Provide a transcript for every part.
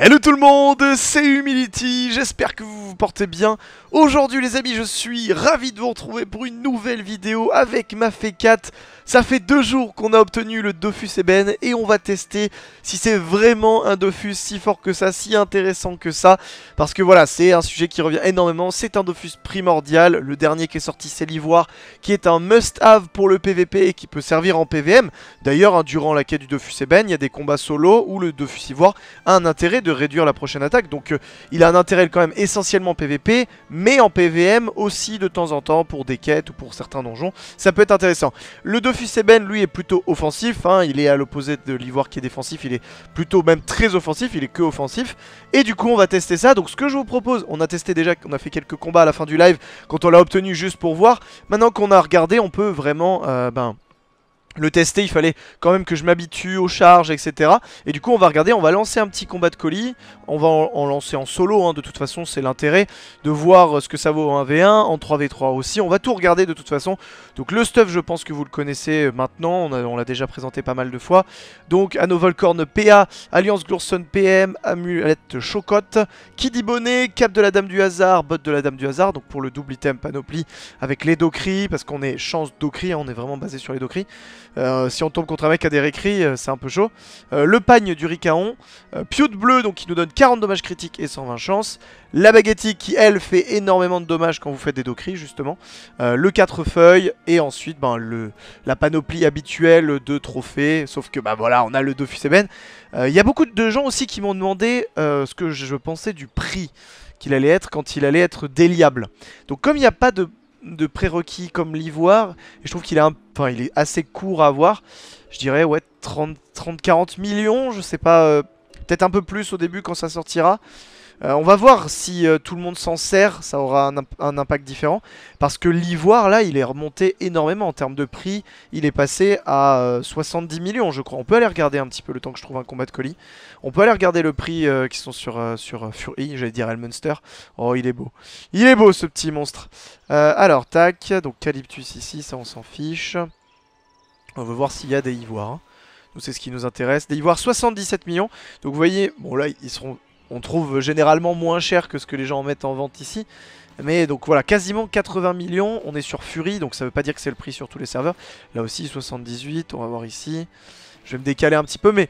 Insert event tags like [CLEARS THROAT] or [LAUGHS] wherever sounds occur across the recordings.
Hello tout le monde, c'est Humility, j'espère que vous vous portez bien. Aujourd'hui les amis, je suis ravi de vous retrouver pour une nouvelle vidéo avec ma F4. Ça fait deux jours qu'on a obtenu le Dofus Eben et on va tester si c'est vraiment un Dofus si fort que ça, si intéressant que ça. Parce que voilà, c'est un sujet qui revient énormément, c'est un Dofus primordial. Le dernier qui est sorti c'est l'ivoire, qui est un must-have pour le PVP et qui peut servir en PVM. D'ailleurs, hein, durant la quête du Dofus Eben, il y a des combats solo où le Dofus ivoire a un intérêt de de réduire la prochaine attaque. Donc euh, il a un intérêt quand même essentiellement PVP, mais en PVM aussi de temps en temps pour des quêtes ou pour certains donjons. Ça peut être intéressant. Le Dofus Eben, lui, est plutôt offensif. Hein. il est à l'opposé de l'ivoire qui est défensif. Il est plutôt même très offensif. Il est que offensif. Et du coup, on va tester ça. Donc ce que je vous propose, on a testé déjà, on a fait quelques combats à la fin du live quand on l'a obtenu juste pour voir. Maintenant qu'on a regardé, on peut vraiment... Euh, ben, le tester, il fallait quand même que je m'habitue aux charges, etc. Et du coup, on va regarder, on va lancer un petit combat de colis. On va en, lancer en solo, hein, de toute façon, c'est l'intérêt de voir ce que ça vaut en 1v1, en 3v3 aussi. On va tout regarder de toute façon. Donc le stuff, je pense que vous le connaissez maintenant, on l'a déjà présenté pas mal de fois. Donc Anovolcorn PA, Alliance Glourson PM, Amulette Chocotte, Kiddy Bonnet, Cap de la Dame du Hasard, Botte de la Dame du Hasard. Donc pour le double item panoplie avec les Dokri, parce qu'on est chance Dokri, hein, on est vraiment basé sur les Dokri. Euh, si on tombe contre un mec à des récris, euh, c'est un peu chaud. Euh, le pagne du Ricaon. de bleu, donc qui nous donne 40 dommages critiques et 120 chances. La Baguette qui, elle, fait énormément de dommages quand vous faites des docris justement. le 4 feuilles. Et ensuite, ben, le, la panoplie habituelle de trophées. Sauf que, ben voilà, on a le Dofus Eben. Il y a beaucoup de gens aussi qui m'ont demandé ce que je pensais du prix qu'il allait être quand il allait être déliable. Donc comme il n'y a pas de de prérequis comme l'ivoire. Et je trouve qu'il un... enfin, il est assez court à avoir. Je dirais ouais 30-40 millions, je sais pas, euh, peut-être un peu plus au début quand ça sortira. Euh, on va voir si euh, tout le monde s'en sert, ça aura un, impact différent. Parce que l'ivoire, là, il est remonté énormément en termes de prix. Il est passé à 70 euh, millions, je crois. On peut aller regarder un petit peu le temps que je trouve un combat de colis. On peut aller regarder le prix qui sont sur, sur Fury, j'allais dire Elmunster. Oh, il est beau. Il est beau, ce petit monstre. alors, tac. Donc, Calyptus ici, ça, on s'en fiche. On veut voir s'il y a des ivoires. Hein. Nous, c'est ce qui nous intéresse. Des ivoires, 77 millions. Donc, vous voyez, bon, là, ils seront on trouve généralement moins cher que ce que les gens en mettent en vente ici. Mais donc voilà, quasiment 80 millions, on est sur Fury, donc ça veut pas dire que c'est le prix sur tous les serveurs. Là aussi 78, on va voir ici. Je vais me décaler un petit peu, mais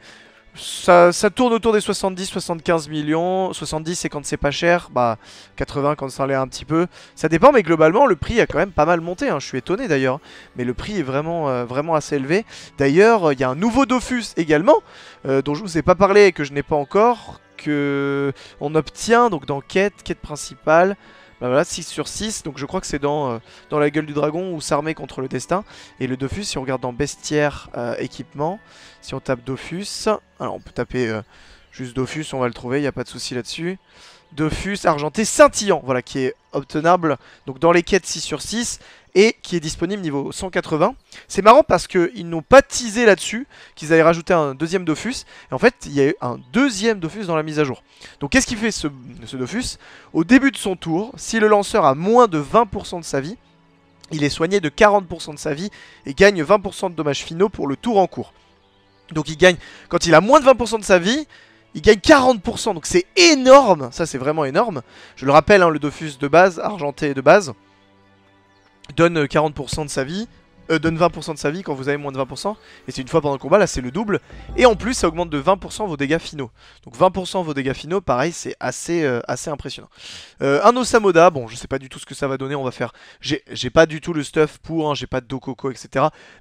ça, tourne autour des 70, 75 millions. 70 c'est quand c'est pas cher, bah 80 quand ça enlève un petit peu. Ça dépend, mais globalement le prix a quand même pas mal monté, hein. je suis étonné d'ailleurs. Mais le prix est vraiment, euh, vraiment assez élevé. D'ailleurs, il y a un nouveau Dofus également, euh, dont je vous ai pas parlé et que je n'ai pas encore, que on obtient donc dans quête, quête principale, bah voilà, 6 sur 6, donc je crois que c'est dans, euh, dans la gueule du dragon ou s'armer contre le destin. Et le Dofus, si on regarde dans bestiaire euh, équipement, si on tape Dofus, alors on peut taper euh, juste Dofus, on va le trouver, il n'y a pas de souci là-dessus. Dofus argenté scintillant, voilà, qui est obtenable donc dans les quêtes 6 sur 6, et qui est disponible niveau 180. C'est marrant parce qu'ils n'ont pas teasé là-dessus, qu'ils allaient rajouter un deuxième Dofus, et en fait il y a eu un deuxième Dofus dans la mise à jour. Donc qu'est-ce qui fait ce, Dofus Au début de son tour, si le lanceur a moins de 20% de sa vie, il est soigné de 40% de sa vie et gagne 20% de dommages finaux pour le tour en cours. Donc il gagne, quand il a moins de 20% de sa vie, il gagne 40%, donc c'est énorme, ça c'est vraiment énorme. Je le rappelle, hein, le Dofus de base, argenté de base, donne 40% euh, de sa vie euh, donne 20% de sa vie quand vous avez moins de 20%. Et c'est une fois pendant le combat, là c'est le double. Et en plus, ça augmente de 20% vos dégâts finaux. Donc 20% vos dégâts finaux, pareil, c'est assez, euh, assez impressionnant. Euh, un Osamoda, bon, je sais pas du tout ce que ça va donner, on va faire... J'ai pas du tout le stuff pour, hein, j'ai pas de Dococo etc.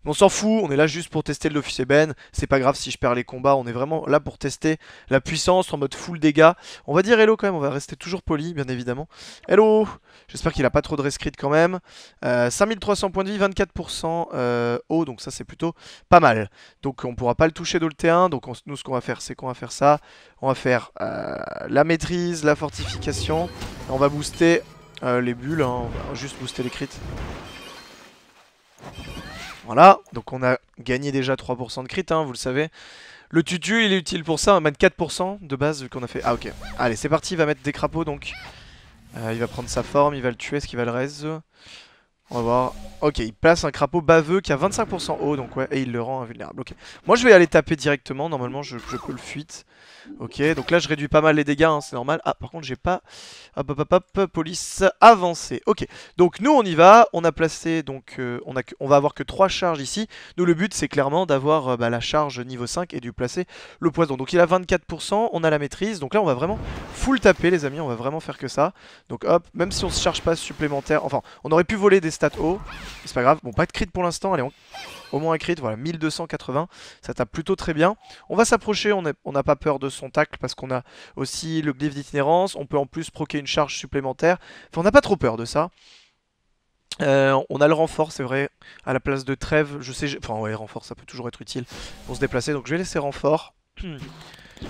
Mais on s'en fout, on est là juste pour tester l'officier Ben. C'est pas grave si je perds les combats, on est vraiment là pour tester la puissance en mode full dégâts. On va dire hello quand même, on va rester toujours poli, bien évidemment. Hello J'espère qu'il a pas trop de rescrit quand même. 5300 points de vie, 24%. Euh, donc ça c'est plutôt pas mal. Donc on pourra pas le toucher de le 1 donc nous ce qu'on va faire c'est qu'on va faire ça, on va faire euh, la maîtrise, la fortification, on va booster euh, les bulles, hein. on va juste booster les crits. Voilà, donc on a gagné déjà 3% de crit, hein, vous le savez. Le tutu il est utile pour ça, on hein, va mettre 4% de base vu qu'on a fait... Ah ok, allez c'est parti, il va mettre des crapauds donc... il va prendre sa forme, il va le tuer, ce qu'il va le raise on va voir. Ok, il place un crapaud baveux qui a 25% haut, donc ouais, et il le rend invulnérable. Ok, moi je vais aller taper directement, normalement je, je peux le fuite. Ok, donc là je réduis pas mal les dégâts, hein, c'est normal. Ah, par contre j'ai pas... Hop, hop, hop, hop, police avancée. Ok, donc nous on y va, on a placé, donc euh, on, a on va avoir que 3 charges ici. Nous le but c'est clairement d'avoir euh, bah, la charge niveau 5 et de placer le poison. Donc il a 24%, on a la maîtrise, donc là on va vraiment full taper les amis, on va vraiment faire que ça. Donc hop, même si on se charge pas supplémentaire, enfin on aurait pu voler des c'est pas grave. Bon, pas de crit pour l'instant, allez, au moins un crit, voilà, 1280, ça tape plutôt très bien. On va s'approcher, on n'a pas peur de son tacle parce qu'on a aussi le glyphe d'itinérance, on peut en plus proquer une charge supplémentaire. Enfin, on n'a pas trop peur de ça. Euh, on a le renfort, c'est vrai, à la place de trêve, je sais, enfin ouais, renfort, ça peut toujours être utile pour se déplacer, donc je vais laisser renfort. [CLEARS THROAT]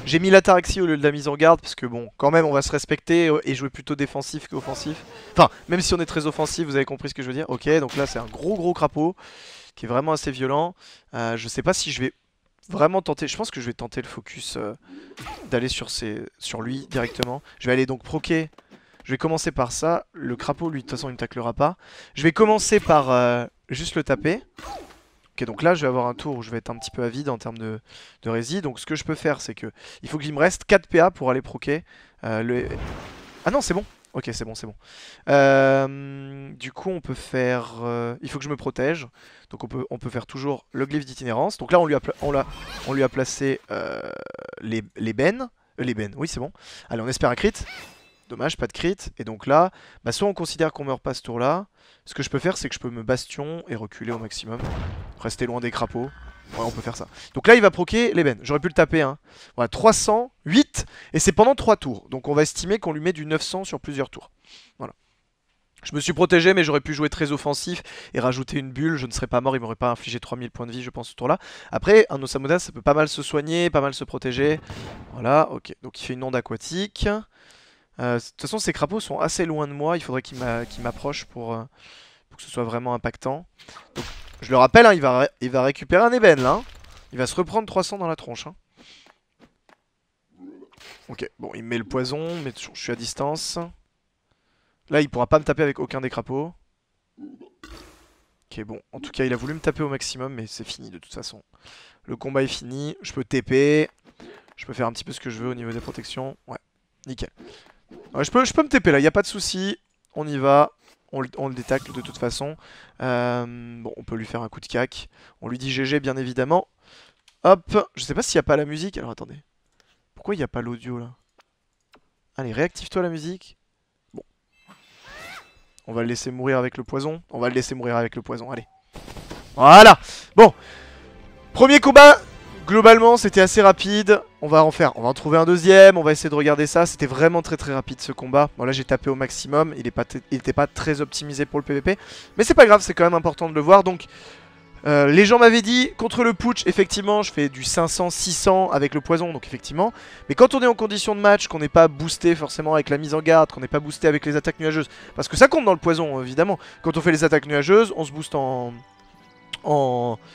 J'ai mis l'ataraxie au lieu de la mise en garde parce que bon, quand même, on va se respecter euh, et jouer plutôt défensif qu'offensif. Enfin, même si on est très offensif, vous avez compris ce que je veux dire. Ok, donc là, c'est un gros gros crapaud qui est vraiment assez violent. Euh, je sais pas si je vais vraiment tenter. Je pense que je vais tenter le focus euh, d'aller sur, ses... sur lui directement. Je vais aller donc proquer. Je vais commencer par ça. Le crapaud, lui, de toute façon, il ne taclera pas. Je vais commencer par juste le taper. Ok, donc là, je vais avoir un tour où je vais être un petit peu avide en termes de, de rési. Donc ce que je peux faire, c'est que il faut qu'il me reste 4 PA pour aller proquer euh, le... Ah non, c'est bon Ok, c'est bon, c'est bon. Euh, du coup, on peut faire... Euh, il faut que je me protège. Donc on peut, on peut faire toujours le glyphe d'itinérance. Donc là, on lui a, on on lui a placé les, les bennes. les bennes, oui, c'est bon. Allez, on espère un crit. Dommage, pas de crit. Et donc là, bah soit on considère qu'on meurt pas ce tour-là. Ce que je peux faire, c'est que je peux me bastion et reculer au maximum. Rester loin des crapauds. Ouais, on peut faire ça. Donc là, il va proquer l'ébène. J'aurais pu le taper. Hein. Voilà, 8, Et c'est pendant 3 tours. Donc on va estimer qu'on lui met du 900 sur plusieurs tours. Voilà. Je me suis protégé, mais j'aurais pu jouer très offensif et rajouter une bulle. Je ne serais pas mort, il m'aurait pas infligé 3000 points de vie, je pense, ce tour-là. Après, un Osamoda, ça peut pas mal se soigner, pas mal se protéger. Voilà, ok. Donc il fait une onde aquatique. Euh, de toute façon, ces crapauds sont assez loin de moi. Il faudrait qu'ils m'approchent pour, euh, pour, que ce soit vraiment impactant. je le rappelle, hein, il, va il va récupérer un ébène, là. Hein. Il va se reprendre 300 dans la tronche. Hein. Ok, bon, il met le poison, mais je suis à distance. Là, il pourra pas me taper avec aucun des crapauds. Ok, bon, en tout cas, il a voulu me taper au maximum, mais c'est fini de toute façon. Le combat est fini, je peux TP, je peux faire un petit peu ce que je veux au niveau des protections. Ouais, nickel je, peux, je peux me TP là, il a pas de souci. On y va. On le, détacle de toute façon. Euh, bon, on peut lui faire un coup de cac. On lui dit GG, bien évidemment. Hop, je sais pas s'il n'y a pas la musique. Alors attendez. Pourquoi il n'y a pas l'audio là Allez, réactive-toi la musique. Bon. On va le laisser mourir avec le poison. On va le laisser mourir avec le poison, allez. Voilà Bon Premier combat globalement, c'était assez rapide. On va en faire, on va en trouver un deuxième, on va essayer de regarder ça. C'était vraiment très très rapide ce combat. Bon là j'ai tapé au maximum, il n'était pas, pas, très optimisé pour le PvP. Mais c'est pas grave, c'est quand même important de le voir. Donc euh, les gens m'avaient dit, contre le putsch, effectivement, je fais du 500-600 avec le poison, donc effectivement. Mais quand on est en condition de match, qu'on n'est pas boosté forcément avec la mise en garde, qu'on n'est pas boosté avec les attaques nuageuses, parce que ça compte dans le poison, évidemment. Quand on fait les attaques nuageuses, on se booste en... en... [CLEARS THROAT]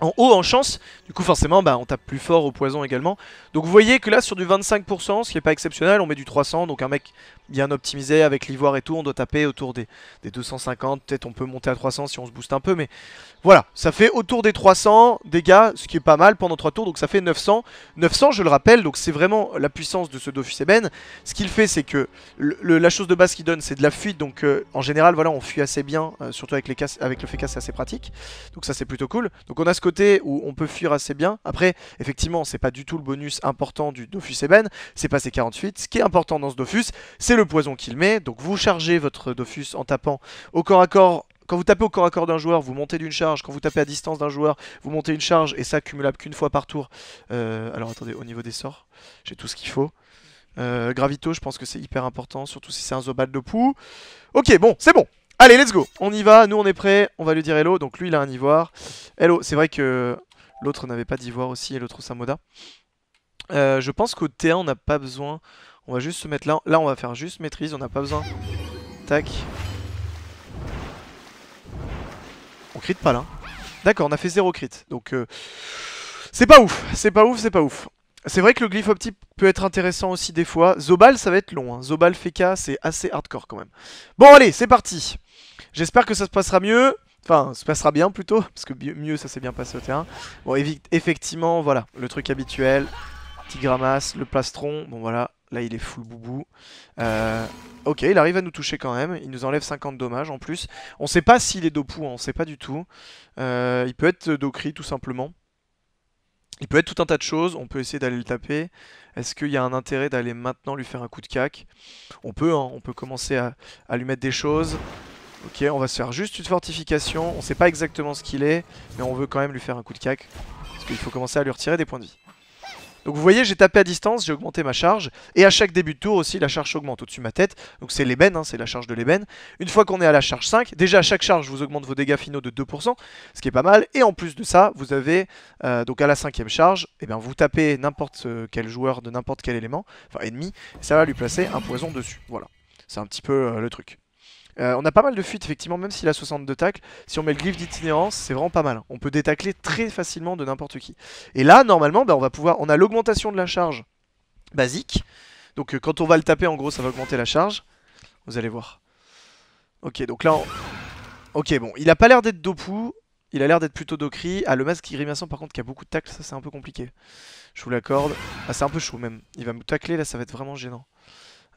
en haut en chance, du coup forcément bah, on tape plus fort au poison également. Donc vous voyez que là sur du 25%, ce qui est pas exceptionnel, on met du 300, donc un mec bien optimisé avec l'ivoire et tout, on doit taper autour des, des 250, peut-être on peut monter à 300 si on se booste un peu, mais voilà, ça fait autour des 300 dégâts, ce qui est pas mal pendant 3 tours, donc ça fait 900. 900, je le rappelle, donc c'est vraiment la puissance de ce Dofus Eben. Ce qu'il fait, c'est que la chose de base qu'il donne, c'est de la fuite, donc euh, en général, voilà, on fuit assez bien, euh, surtout avec, les cas avec le FK, c'est assez pratique, donc ça c'est plutôt cool. Donc on a ce côté où on peut fuir assez bien, après, effectivement, c'est pas du tout le bonus important du Dofus Eben, c'est passé 48, ce qui est important dans ce Dofus, c'est le poison qu'il met. Donc vous chargez votre Dofus en tapant au corps à corps quand vous tapez au corps à corps d'un joueur, vous montez d'une charge. Quand vous tapez à distance d'un joueur, vous montez une charge. Et ça, cumulable qu'une fois par tour. Euh, alors attendez, au niveau des sorts, j'ai tout ce qu'il faut. Euh, gravito, je pense que c'est hyper important, surtout si c'est un Zobal de Pou. Ok, bon, c'est bon. Allez, let's go. On y va, nous on est prêt On va lui dire hello. Donc lui, il a un ivoire. Hello, c'est vrai que l'autre n'avait pas d'ivoire aussi, et l'autre Samoda. Euh, je pense qu'au T1, on n'a pas besoin on va juste se mettre là. Là, on va faire juste maîtrise. On n'a pas besoin. Tac. On crit pas là. D'accord, on a fait zéro crit. Donc, euh, c'est pas ouf. C'est pas ouf, c'est pas ouf. C'est vrai que le glyphe peut être intéressant aussi des fois. Zobal, ça va être long. Hein. Zobal Feka, c'est assez hardcore quand même. Bon, allez, c'est parti. J'espère que ça se passera mieux. Enfin, se passera bien plutôt, parce que mieux ça s'est bien passé au terrain. Bon, effectivement, voilà, le truc habituel. Petit le plastron, bon voilà, Là, il est full boubou. Euh, ok, il arrive à nous toucher quand même. Il nous enlève 50 dommages en plus. On sait pas s'il est dopou, on hein, on sait pas du tout. Euh, il peut être docri tout simplement. Il peut être tout un tas de choses. On peut essayer d'aller le taper. Est-ce qu'il y a un intérêt d'aller maintenant lui faire un coup de cac On peut, hein. on peut commencer à, à lui mettre des choses. Ok, on va se faire juste une fortification. On sait pas exactement ce qu'il est, mais on veut quand même lui faire un coup de cac. Parce qu'il faut commencer à lui retirer des points de vie. Donc vous voyez, j'ai tapé à distance, j'ai augmenté ma charge. Et à chaque début de tour aussi, la charge augmente au-dessus de ma tête. Donc c'est l'ébène, hein, c'est la charge de l'ébène. Une fois qu'on est à la charge 5, déjà à chaque charge, vous augmente vos dégâts finaux de 2%, ce qui est pas mal. Et en plus de ça, vous avez, euh, donc à la cinquième charge, eh bien vous tapez n'importe euh, quel joueur de n'importe quel élément, enfin ennemi, ça va lui placer un poison dessus. Voilà, c'est un petit peu euh, le truc. Euh, on a pas mal de fuites, effectivement, même s'il a 62 tacles. Si on met le Glyph d'itinérance, c'est vraiment pas mal. Hein. On peut détacler très facilement de n'importe qui. Et là, normalement, bah, on va pouvoir. On a l'augmentation de la charge basique. Donc euh, quand on va le taper, en gros, ça va augmenter la charge. Vous allez voir. Ok, donc là, Ok, bon, il a pas l'air d'être dopou. Il a l'air d'être plutôt docri. Ah, le masque grimaçant, par contre, qui a beaucoup de tacles, ça c'est un peu compliqué. Je vous l'accorde. Ah, c'est un peu chaud même. Il va me tacler, là, ça va être vraiment gênant.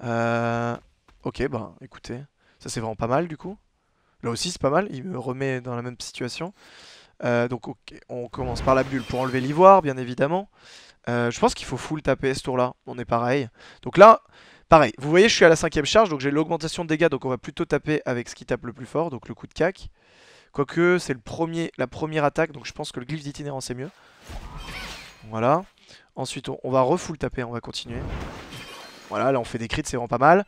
Euh... Ok, bah, écoutez. Ça, c'est vraiment pas mal du coup. Là aussi, c'est pas mal. Il me remet dans la même situation. Euh, donc, on commence par la bulle pour enlever l'ivoire, bien évidemment. Euh, je pense qu'il faut full taper ce tour-là. On est pareil. Donc là, pareil. Vous voyez, je suis à la cinquième charge, donc j'ai l'augmentation de dégâts. Donc on va plutôt taper avec ce qui tape le plus fort, donc le coup de cac. Quoique, c'est premier, la première attaque, donc je pense que le glyph d'itinérance est mieux. Voilà. Ensuite, on, va refull taper, on va continuer. Voilà, là on fait des crits, c'est vraiment pas mal.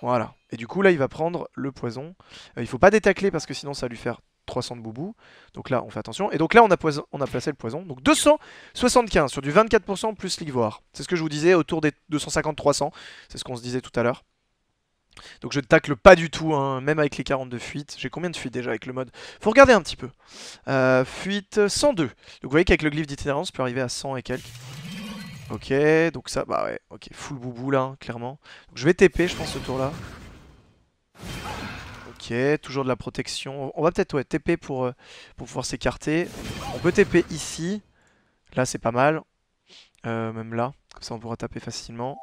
Voilà. Et du coup, là, il va prendre le poison. Euh, il faut pas détacler parce que sinon, ça va lui faire 300 de boubou. Donc là, on fait attention. Et donc là, on a, on a placé le poison. Donc 275 sur du 24% plus l'ivoire. C'est ce que je vous disais, autour des 250-300. C'est ce qu'on se disait tout à l'heure. Donc je ne tacle pas du tout, hein, même avec les 42 fuites. J'ai combien de fuites déjà avec le mode Faut regarder un petit peu. Euh, fuite 102. Donc vous voyez qu'avec le glyphe d'itinérance, on peut arriver à 100 et quelques. Ok, donc ça, bah ouais, ok, full boubou là, hein, clairement. je vais TP, je pense, ce tour-là toujours de la protection. On va peut-être ouais, TP pour, euh, pour pouvoir s'écarter. On peut TP ici. Là, c'est pas mal. Euh, même là, comme ça on pourra taper facilement.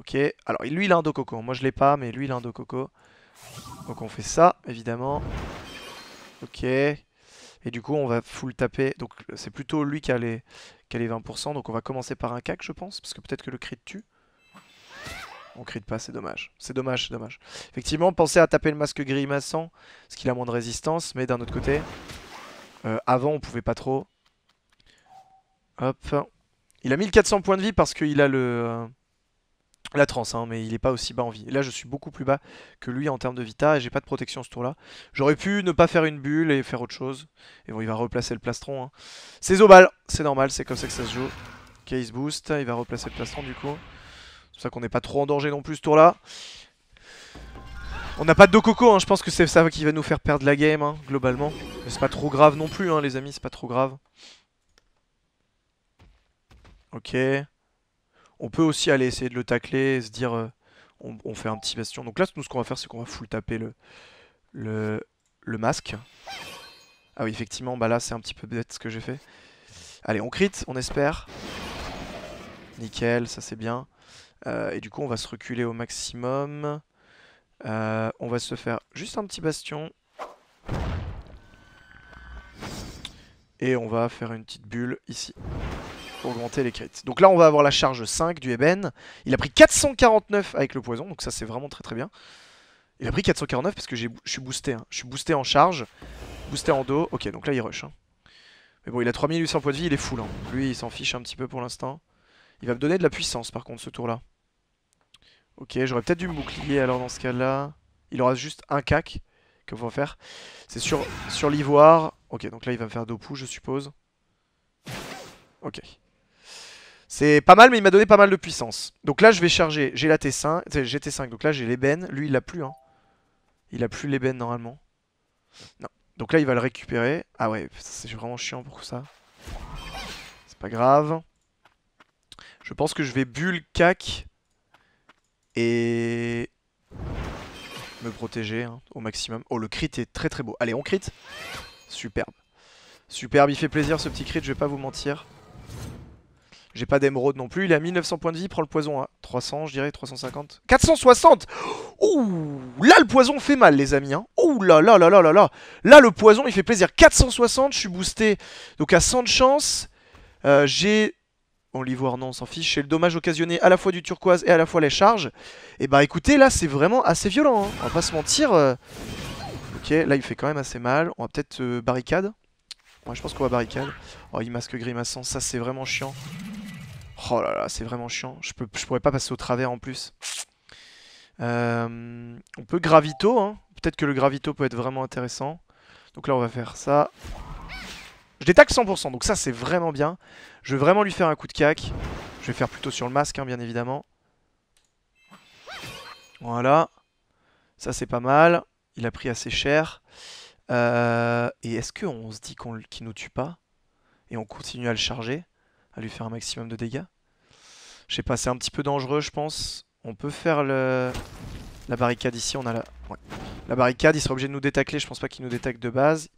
Ok, alors lui il a un Do coco. Moi je l'ai pas, mais lui il a un Do coco. Donc on fait ça, évidemment. Ok. Et du coup, on va full taper. Donc c'est plutôt lui qui a les, qui a les 20%. Donc on va commencer par un cac, je pense. Parce que peut-être que le crit tue. On crit pas, c'est dommage. C'est dommage, c'est dommage. Effectivement, pensez à taper le masque grimaçant, parce qu'il a moins de résistance, mais d'un autre côté, euh, avant on pouvait pas trop. Hop. Il a 1400 points de vie parce qu'il a le euh, la transe, hein, mais il est pas aussi bas en vie. Et là, je suis beaucoup plus bas que lui en termes de vita et j'ai pas de protection ce tour-là. J'aurais pu ne pas faire une bulle et faire autre chose. Et bon, il va replacer le plastron. Hein. C'est Zobal, c'est normal, c'est comme ça que ça se joue. Case boost, il va replacer le plastron du coup pour ça qu'on n'est pas trop en danger non plus ce tour-là. On n'a pas de Dococo, hein. je pense que c'est ça qui va nous faire perdre la game, hein, globalement. Mais c'est pas trop grave non plus, hein, les amis, c'est pas trop grave. Ok. On peut aussi aller essayer de le tacler se dire... Euh, on, fait un petit bastion. Donc là, nous, ce qu'on va faire, c'est qu'on va full taper le, le, le masque. Ah oui, effectivement, bah là, c'est un petit peu bête ce que j'ai fait. Allez, on crit, on espère. Nickel, ça c'est bien. Euh, et du coup, on va se reculer au maximum. Euh, on va se faire juste un petit bastion. Et on va faire une petite bulle ici pour augmenter les crits. Donc là, on va avoir la charge 5 du Eben. Il a pris 449 avec le poison, donc ça, c'est vraiment très très bien. Il a pris 449 parce que je suis boosté. Hein. Je suis boosté en charge, boosté en dos. Ok, donc là, il rush. Hein. Mais bon, il a 3800 points de vie, il est full. Hein. Lui, il s'en fiche un petit peu pour l'instant. Il va me donner de la puissance, par contre, ce tour-là. Ok, j'aurais peut-être dû me bouclier alors dans ce cas-là. Il aura juste un cac que faut faire. C'est sur, sur l'ivoire. Ok, donc là il va me faire pouces je suppose. Ok. C'est pas mal, mais il m'a donné pas mal de puissance. Donc là, je vais charger. J'ai la T5. J'ai T5, donc là j'ai l'ébène. Lui, il l'a plus, hein. Il a plus l'ébène normalement. Non. Donc là, il va le récupérer. Ah ouais, c'est vraiment chiant pour ça. C'est pas grave. Je pense que je vais bulle cac. Et me protéger hein, au maximum. Oh, le crit est très très beau. Allez, on crit. Superbe. Superbe, il fait plaisir ce petit crit, je vais pas vous mentir. J'ai pas d'émeraude non plus. Il a 1900 points de vie, prend le poison à hein. 300, je dirais 350. 460 Ouh Là, le poison fait mal, les amis. Hein. Ouh là là là là là là Là, le poison, il fait plaisir. 460, je suis boosté. Donc à 100 de chance, euh, j'ai en l'ivoire, non, on s'en fiche. C'est le dommage occasionné à la fois du turquoise et à la fois les charges. Et eh bah ben, écoutez, là, c'est vraiment assez violent. Hein. On va pas se mentir. Euh. Ok, là, il fait quand même assez mal. On va peut-être euh, barricade. Ouais, je pense qu'on va barricade. Oh, il masque grimaçant. Ça, c'est vraiment chiant. Oh là là, c'est vraiment chiant. Je, peux, je pourrais pas passer au travers en plus. Euh, on peut gravito. Hein. Peut-être que le gravito peut être vraiment intéressant. Donc là, on va faire ça. Je détaque 100%, donc ça c'est vraiment bien. Je vais vraiment lui faire un coup de cac. Je vais faire plutôt sur le masque, hein, bien évidemment. Voilà. Ça c'est pas mal. Il a pris assez cher. Euh, et est-ce qu'on se dit qu'il nous tue pas Et on continue à le charger À lui faire un maximum de dégâts Je sais pas, c'est un petit peu dangereux je pense. On peut faire le... La barricade ici, on a la... La barricade, il sera obligé de nous détacler, je pense pas qu'il nous détaque de base.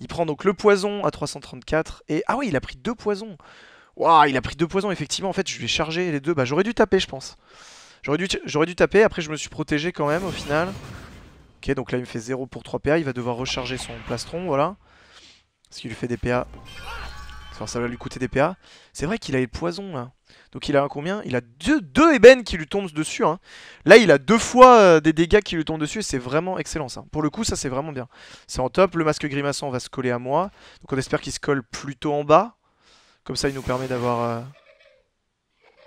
Il prend donc le poison à 334 et... Ah oui, il a pris deux poisons Waouh, il a pris deux poisons, effectivement, en fait, je lui ai chargé les deux. Bah, j'aurais dû taper, je pense. J'aurais dû, dû taper, après je me suis protégé quand même, au final. Ok, donc là, il me fait 0 pour 3 PA, il va devoir recharger son plastron, voilà. ce qu'il lui fait des PA ça va lui coûter des PA. C'est vrai qu'il a le poison là. Donc il a combien Il a deux, deux ébènes qui lui tombent dessus. Hein. Là il a deux fois euh, des dégâts qui lui tombent dessus c'est vraiment excellent ça. Pour le coup ça c'est vraiment bien. C'est en top. Le masque grimaçant va se coller à moi. Donc on espère qu'il se colle plutôt en bas. Comme ça il nous permet d'avoir... Euh,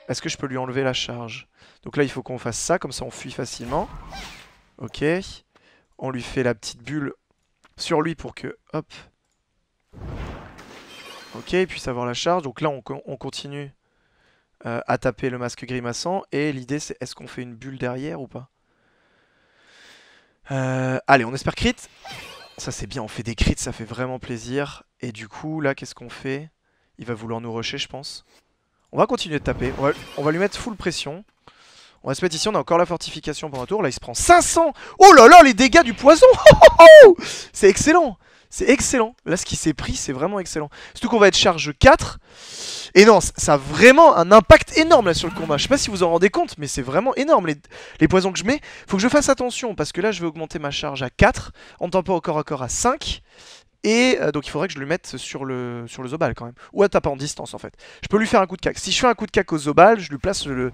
est-ce que je peux lui enlever la charge Donc là il faut qu'on fasse ça. Comme ça on fuit facilement. Ok. On lui fait la petite bulle sur lui pour que... Hop. Ok, il puisse avoir la charge. Donc là, on, continue euh, à taper le masque grimaçant. Et l'idée, c'est est-ce qu'on fait une bulle derrière ou pas euh, Allez, on espère crit. Ça, c'est bien. On fait des crits, ça fait vraiment plaisir. Et du coup, là, qu'est-ce qu'on fait Il va vouloir nous rusher, je pense. On va continuer de taper. On va, lui mettre full pression. On va se mettre ici, on a encore la fortification pour un tour. Là, il se prend 500 Oh là là, les dégâts du poison [LAUGHS] C'est excellent c'est excellent. Là, ce qui s'est pris, c'est vraiment excellent. Surtout qu'on va être charge 4. Et non, ça a vraiment un impact énorme là sur le combat. Je sais pas si vous en rendez compte, mais c'est vraiment énorme les, poisons que je mets. Faut que je fasse attention parce que là, je vais augmenter ma charge à 4. En tampant au corps à corps à 5. Et euh, donc il faudrait que je le mette sur le, sur le Zobal quand même. Ou à taper en distance en fait. Je peux lui faire un coup de cac. Si je fais un coup de cac au Zobal, je lui place le,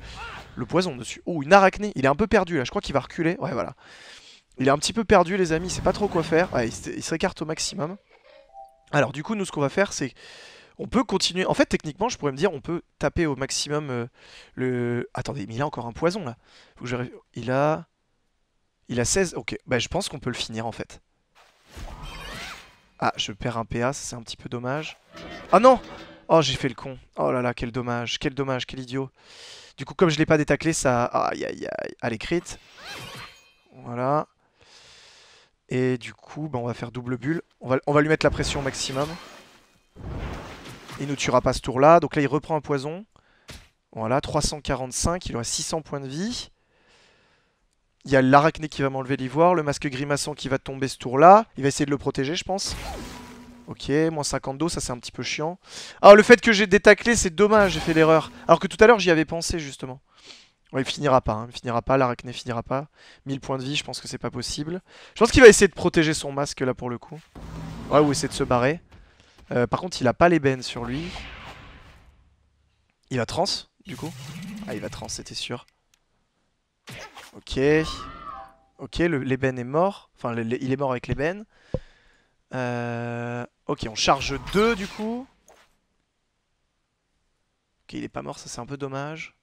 le poison dessus. Oh, une arachnée. Il est un peu perdu là. Je crois qu'il va reculer. Ouais, voilà. Il est un petit peu perdu les amis, C'est pas trop quoi faire. Ouais, il récarte au maximum. Alors du coup, nous ce qu'on va faire, c'est... On peut continuer... En fait, techniquement, je pourrais me dire, on peut taper au maximum euh, le... Attendez, mais il a encore un poison, là. Il a... Il a 16... Ok, bah je pense qu'on peut le finir, en fait. Ah, je perds un PA, c'est un petit peu dommage. Ah non Oh, j'ai fait le con. Oh là là, quel dommage, quel dommage, quel idiot. Du coup, comme je l'ai pas détaclé, ça... Aïe, aïe, aïe. Allez, crit. Voilà. Et du coup, bah, on va faire double bulle. On va, on va lui mettre la pression au maximum. Il nous tuera pas ce tour-là. Donc là, il reprend un poison. Voilà, 345. Il aura 600 points de vie. Il y a l'arachné qui va m'enlever l'ivoire. Le masque grimaçant qui va tomber ce tour-là. Il va essayer de le protéger, je pense. Ok, moins 50 dos. ça c'est un petit peu chiant. Ah, le fait que j'ai détaclé, c'est dommage, j'ai fait l'erreur. Alors que tout à l'heure, j'y avais pensé, justement. Ouais, il finira pas, hein. il finira pas, l'arachné finira pas. 1000 points de vie, je pense que c'est pas possible. Je pense qu'il va essayer de protéger son masque là pour le coup. Ouais, ou essayer de se barrer. Euh, par contre, il a pas l'ébène sur lui. Il va trans, du coup. Ah, il va trans, c'était sûr. Ok. Ok, l'ébène est mort. Enfin, il est mort avec l'ébène. Euh, ok, on charge 2 du coup. Ok, il est pas mort, ça c'est un peu dommage.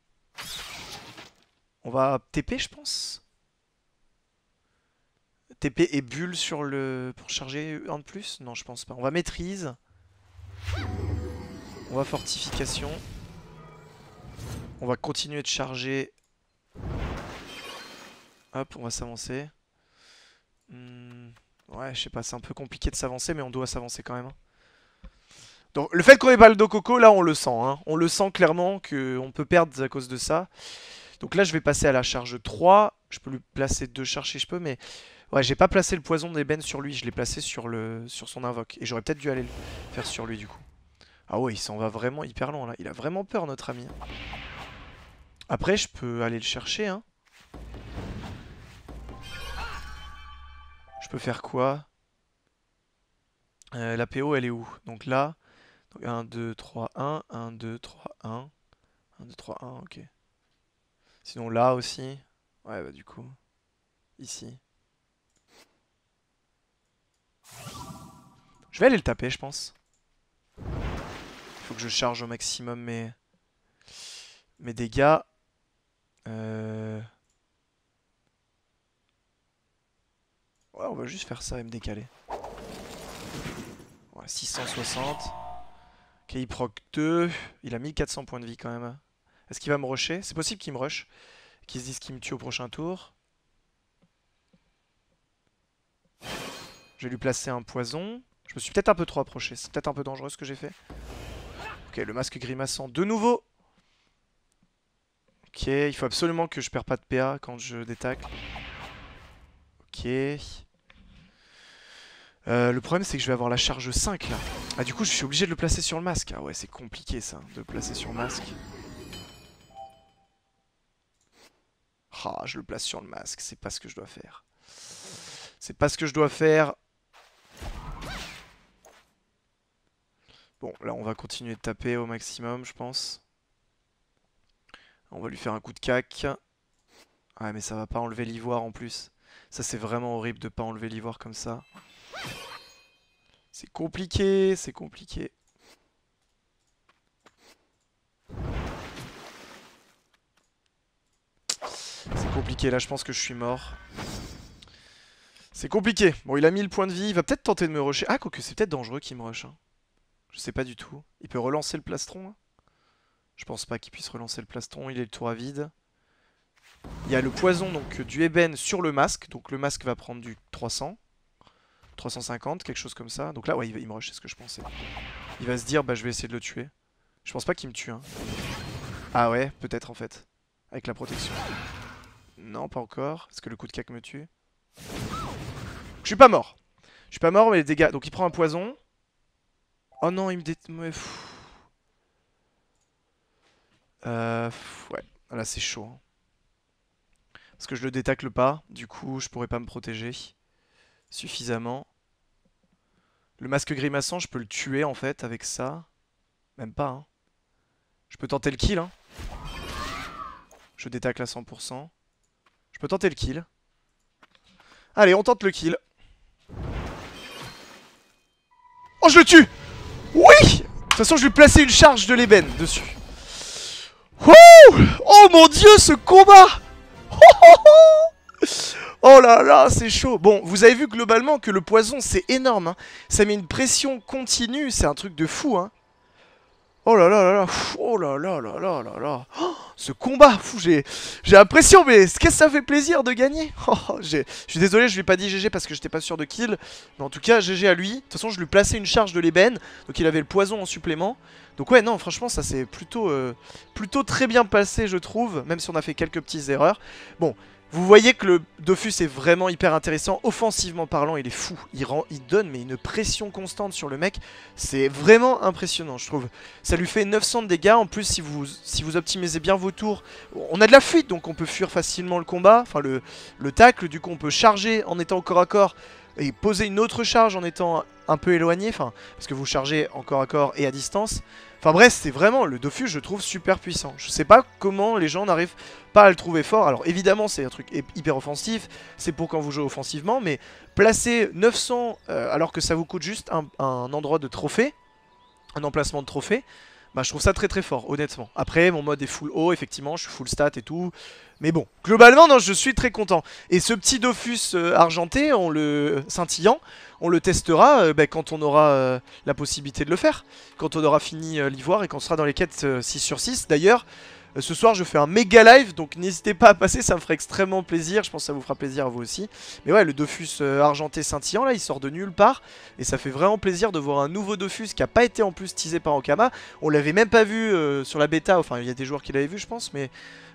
On va TP, je pense. TP et bulle sur le... pour charger un de plus Non, je pense pas. On va maîtrise. On va fortification. On va continuer de charger. Hop, on va s'avancer. Hmm, ouais, je sais pas, c'est un peu compliqué de s'avancer, mais on doit s'avancer quand même. Hein. Donc, le fait qu'on ait pas le Coco, là, on le sent. Hein. On le sent clairement qu'on peut perdre à cause de ça. Donc là, je vais passer à la charge 3. Je peux lui placer deux charges si je peux, mais... Ouais, j'ai pas placé le poison d'ébène sur lui, je l'ai placé sur, le... sur son invoque. Et j'aurais peut-être dû aller le faire sur lui, du coup. Ah ouais, il s'en va vraiment hyper long là. Il a vraiment peur, notre ami. Après, je peux aller le chercher, hein. Je peux faire quoi euh, La PO, elle est où Donc là, donc 1, 2, 3, 1, 1, 2, 3, 1. 1, 2, 3, 1, ok. Sinon là aussi. Ouais, bah du coup. Ici. Je vais aller le taper, je pense. Il faut que je charge au maximum mes, mes dégâts. Euh. Ouais, on va juste faire ça et me décaler. Ouais, 660. Ok, il proc 2. Il a 1400 points de vie quand même. Est-ce qu'il va me rusher C'est possible qu'il me rush. Qu'il se dise qu'il me tue au prochain tour. Je vais lui placer un poison. Je me suis peut-être un peu trop approché. C'est peut-être un peu dangereux ce que j'ai fait. Ok, le masque grimaçant de nouveau. Ok, il faut absolument que je perds pas de PA quand je détacle. Ok. Euh, le problème c'est que je vais avoir la charge 5 là. Ah du coup je suis obligé de le placer sur le masque. Ah ouais c'est compliqué ça, de le placer sur le masque. Ah, je le place sur le masque, c'est pas ce que je dois faire. C'est pas ce que je dois faire. Bon, là on va continuer de taper au maximum, je pense. On va lui faire un coup de cac. Ouais, mais ça va pas enlever l'ivoire en plus. Ça, c'est vraiment horrible de pas enlever l'ivoire comme ça. C'est compliqué, c'est compliqué. compliqué, là je pense que je suis mort. C'est compliqué. Bon, il a mis le point de vie, il va peut-être tenter de me rusher. Ah, quoique c'est peut-être dangereux qu'il me rush. Hein. Je sais pas du tout. Il peut relancer le plastron. Hein je pense pas qu'il puisse relancer le plastron, il est le tour à vide. Il y a le poison donc du ébène sur le masque, donc le masque va prendre du 300. 350, quelque chose comme ça. Donc là, ouais, il, me rush, c'est ce que je pensais. Il va se dire, bah je vais essayer de le tuer. Je pense pas qu'il me tue. Hein. Ah ouais, peut-être en fait. Avec la protection. Non, pas encore. Est-ce que le coup de cac me tue Je suis pas mort. Je suis pas mort, mais les dégâts... Donc il prend un poison. Oh non, il me détruit. Euh, ouais, ah, là c'est chaud. Hein. Parce que je le détacle pas, du coup je pourrais pas me protéger suffisamment. Le masque grimaçant, je peux le tuer en fait avec ça. Même pas. Hein. Je peux tenter le kill. Hein. Je détacle à 100%. Je peux tenter le kill. Allez, on tente le kill. Oh, je le tue Oui De toute façon, je vais placer une charge de l'ébène dessus. Oh, mon dieu, ce combat [LAUGHS] Oh, là là, c'est chaud Bon, vous avez vu globalement que le poison, c'est énorme. Hein. Ça met une pression continue, c'est un truc de fou. Hein. Oh là là là là, oh là là là là là là. Oh, ce combat, j'ai l'impression, mais qu'est-ce que ça fait plaisir de gagner [LAUGHS] oh, Je suis désolé, je lui ai pas dit GG parce que j'étais pas sûr de kill. Mais en tout cas, GG à lui. De toute façon, je lui plaçais une charge de l'ébène, donc il avait le poison en supplément. Donc ouais, non, franchement, ça s'est plutôt, euh, plutôt très bien passé, je trouve, même si on a fait quelques petites erreurs. Bon, vous voyez que le Dofus est vraiment hyper intéressant. Offensivement parlant, il est fou. Il, il donne mais une pression constante sur le mec. C'est vraiment impressionnant, je trouve. Ça lui fait 900 de dégâts. En plus, si vous, si vous optimisez bien vos tours, on a de la fuite. Donc on peut fuir facilement le combat, enfin le, le tacle. Du coup, on peut charger en étant au corps à corps et poser une autre charge en étant un peu éloigné, parce que vous chargez encore à corps et à distance. Enfin bref, c'est vraiment, le Dofus je trouve super puissant. Je sais pas comment les gens n'arrivent pas à le trouver fort. Alors évidemment c'est un truc hyper offensif, c'est pour quand vous jouez offensivement, mais placer 900 euh, alors que ça vous coûte juste un endroit de trophée, un emplacement de trophée, bah, je trouve ça très très fort, honnêtement. Après, mon mode est full haut, effectivement, je suis full stat et tout. Mais bon, globalement, non, je suis très content. Et ce petit Dofus euh, argenté, on le scintillant, on le testera euh, bah, quand on aura euh, la possibilité de le faire. Quand on aura fini l'ivoire et qu'on sera dans les quêtes 6 sur 6. D'ailleurs, euh, ce soir je fais un méga live donc n'hésitez pas à passer ça me ferait extrêmement plaisir je pense que ça vous fera plaisir à vous aussi mais ouais le Dofus euh, argenté scintillant là il sort de nulle part et ça fait vraiment plaisir de voir un nouveau Dofus qui a pas été en plus teasé par Okama on l'avait même pas vu euh, sur la bêta enfin il y a des joueurs qui l'avaient vu je pense mais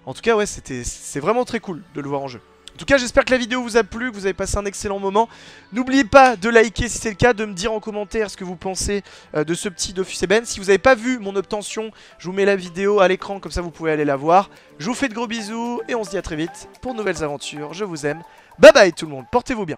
en tout cas ouais c'était c'est vraiment très cool de le voir en jeu en tout cas, j'espère que la vidéo vous a plu, que vous avez passé un excellent moment. N'oubliez pas de liker si c'est le cas, de me dire en commentaire ce que vous pensez euh, de ce petit Dofus Eben. Si vous n'avez pas vu mon obtention, je vous mets la vidéo à l'écran, comme ça vous pouvez aller la voir. Je vous fais de gros bisous et on se dit à très vite pour de nouvelles aventures. Je vous aime. Bye bye tout le monde, portez-vous bien.